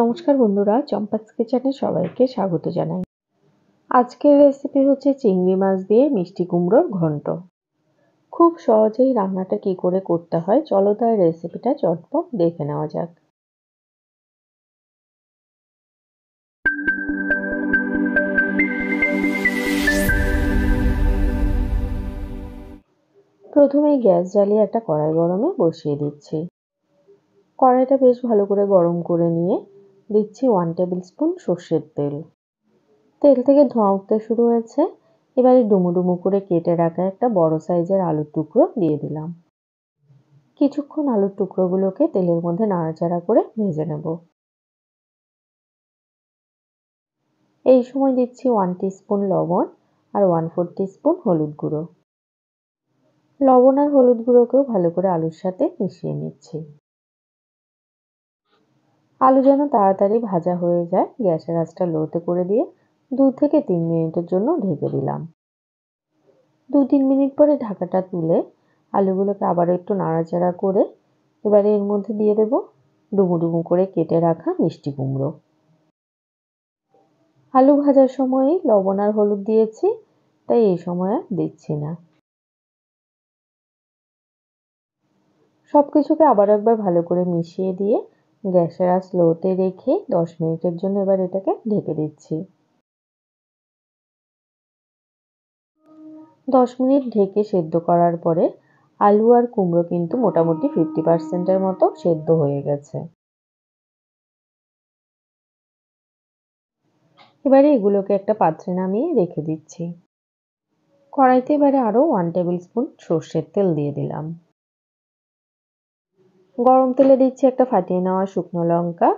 নমস্কার বন্ধুরা চম্পাস কিচেনে সবাইকে স্বাগত জানাই আজকের রেসিপি হচ্ছে চিংড়ি মাছ দিয়ে মিষ্টি কুমড়োর ঘন্ট খুব সহজেই রান্নাটা কি করে করতে হয় চলো তার রেসিপিটা চটপট দেখে নেওয়া যাক প্রথমেই গ্যাস জ্বালিয়ে একটা কড়াই গরমে বসিয়ে দিচ্ছি কড়াইটা বেশ ভালো করে গরম করে নিয়ে দিচ্ছি ওয়ান টেবিল স্পুন সর্ষের তেল তেল থেকে ধোঁয়া উঠতে শুরু হয়েছে এবারে ডুমু ডুমু করে কেটে রাখা একটা বড় সাইজের আলুর টুকরো দিয়ে দিলাম কিছুক্ষণ আলুর টুকরোগুলোকে তেলের মধ্যে নাড়াচাড়া করে ভেজে নেব এই সময় দিচ্ছি ওয়ান স্পুন লবণ আর ওয়ান ফোর স্পুন হলুদ গুঁড়ো লবণ আর হলুদ গুঁড়োকেও ভালো করে আলুর সাথে মিশিয়ে নিচ্ছি আলু যেন তাড়াতাড়ি ভাজা হয়ে যায় গ্যাসের আঁচটা লোতে করে দিয়ে দু থেকে তিন মিনিটের জন্য ঢেকে দিলাম দু তিন মিনিট পরে ঢাকাটা তুলে আলুগুলোকে আবার একটু নাড়াচাড়া করে এবারে এর মধ্যে দিয়ে দেব ডুমু ডুমু করে কেটে রাখা মিষ্টি কুমড়ো আলু ভাজার সময় লবণ আর হলুদ দিয়েছি তাই এই সময় আর দিচ্ছি না সব কিছুকে আবার একবার ভালো করে মিশিয়ে দিয়ে গ্যাসের আঁচ লোতে রেখে দশ মিনিটের জন্য এবার এটাকে ঢেকে দিচ্ছি দশ মিনিট ঢেকে সেদ্ধ করার পরে আলু আর কুমড়ো কিন্তু মোটামুটি ফিফটি পার্সেন্টের মতো সেদ্ধ হয়ে গেছে এবারে এগুলোকে একটা পাত্রে নামিয়ে রেখে দিচ্ছি কড়াইতে এবারে আরও ওয়ান টেবিল স্পুন সর্ষের তেল দিয়ে দিলাম গরম তেলে দিচ্ছি একটা ফাটিয়ে নেওয়া শুকনো লঙ্কা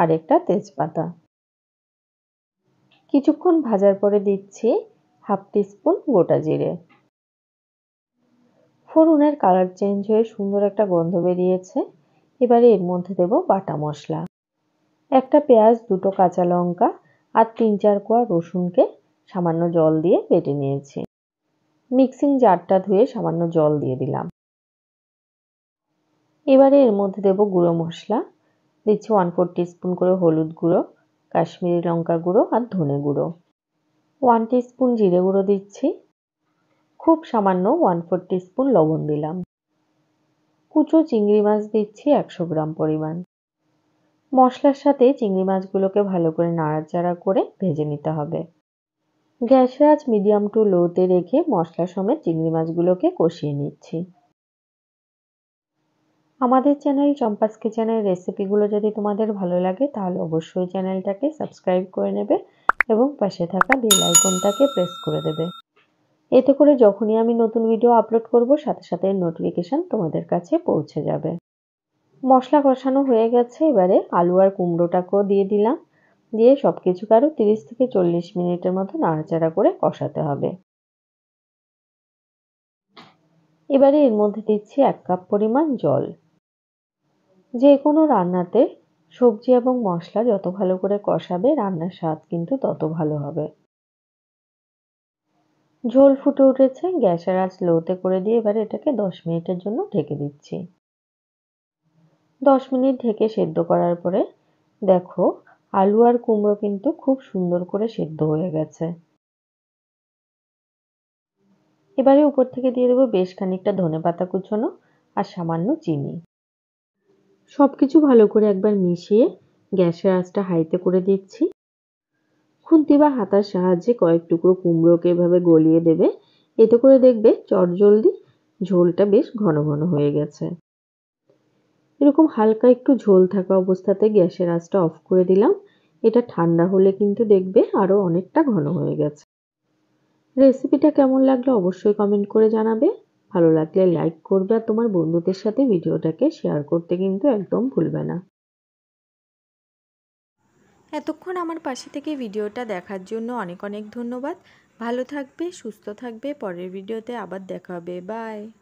আর একটা তেজপাতা কিছুক্ষণ ভাজার পরে দিচ্ছি হাফ স্পুন গোটা জিরে ফোরনের কালার চেঞ্জ হয়ে সুন্দর একটা গন্ধ বেরিয়েছে এবারে এর মধ্যে দেব বাটা মশলা একটা পেঁয়াজ দুটো কাঁচা লঙ্কা আর তিন চার কোয়া রসুনকে সামান্য জল দিয়ে বেটে নিয়েছি মিক্সিং জারটা ধুয়ে সামান্য জল দিয়ে দিলাম এবারে এর মধ্যে দেব গুঁড়ো মশলা দিচ্ছি ওয়ান ফোর স্পুন করে হলুদ গুঁড়ো কাশ্মীরি লঙ্কা গুঁড়ো আর ধনে গুঁড়ো ওয়ান স্পুন জিরে গুঁড়ো দিচ্ছি খুব সামান্য ওয়ান ফোর স্পুন লবণ দিলাম কুচো চিংড়ি মাছ দিচ্ছি একশো গ্রাম পরিমাণ মশলার সাথে চিংড়ি মাছগুলোকে ভালো করে নাড়াচাড়া করে ভেজে নিতে হবে গ্যাসে আজ মিডিয়াম টু লোতে রেখে মশলা সমেত চিংড়ি মাছগুলোকে কষিয়ে নিচ্ছি আমাদের চ্যানেল চম্পাস কিচেনের রেসিপিগুলো যদি তোমাদের ভালো লাগে তাহলে অবশ্যই চ্যানেলটাকে সাবস্ক্রাইব করে নেবে এবং পাশে থাকা বেল আইকনটাকে প্রেস করে দেবে এতে করে যখনই আমি নতুন ভিডিও আপলোড করব সাথে সাথে নোটিফিকেশান তোমাদের কাছে পৌঁছে যাবে মশলা কষানো হয়ে গেছে এবারে আলু আর কুমড়োটাকেও দিয়ে দিলাম দিয়ে সব কিছুকে আরও তিরিশ থেকে চল্লিশ মিনিটের মতো নাড়াচাড়া করে কষাতে হবে এবারে এর মধ্যে দিচ্ছি এক কাপ পরিমাণ জল যে কোনো রান্নাতে সবজি এবং মশলা যত ভালো করে কষাবে রান্নার স্বাদ কিন্তু তত ভালো হবে ঝোল ফুটে উঠেছে গ্যাসের আঁচ লোতে করে দিয়ে এবার এটাকে দশ মিনিটের জন্য ঢেকে দিচ্ছি দশ মিনিট ঢেকে সেদ্ধ করার পরে দেখো আলু আর কুমড়ো কিন্তু খুব সুন্দর করে সেদ্ধ হয়ে গেছে এবারে উপর থেকে দিয়ে দেবো বেশ খানিকটা ধনে পাতা কুচোনো আর সামান্য চিনি সব কিছু ভালো করে একবার মিশিয়ে গ্যাসের আঁচটা হাইতে করে দিচ্ছি খুন্তি বা হাতার সাহায্যে কয়েক টুকরো কুমড়োকে এভাবে গলিয়ে দেবে এতে করে দেখবে চট জলদি ঝোলটা বেশ ঘন ঘন হয়ে গেছে এরকম হালকা একটু ঝোল থাকা অবস্থাতে গ্যাসের আঁচটা অফ করে দিলাম এটা ঠান্ডা হলে কিন্তু দেখবে আরও অনেকটা ঘন হয়ে গেছে রেসিপিটা কেমন লাগলো অবশ্যই কমেন্ট করে জানাবে ভালো লাগলে লাইক করবে আর তোমার বন্ধুদের সাথে ভিডিওটাকে শেয়ার করতে কিন্তু একদম ভুলবে না এতক্ষণ আমার পাশে থেকে ভিডিওটা দেখার জন্য অনেক অনেক ধন্যবাদ ভালো থাকবে সুস্থ থাকবে পরের ভিডিওতে আবার দেখা হবে বাই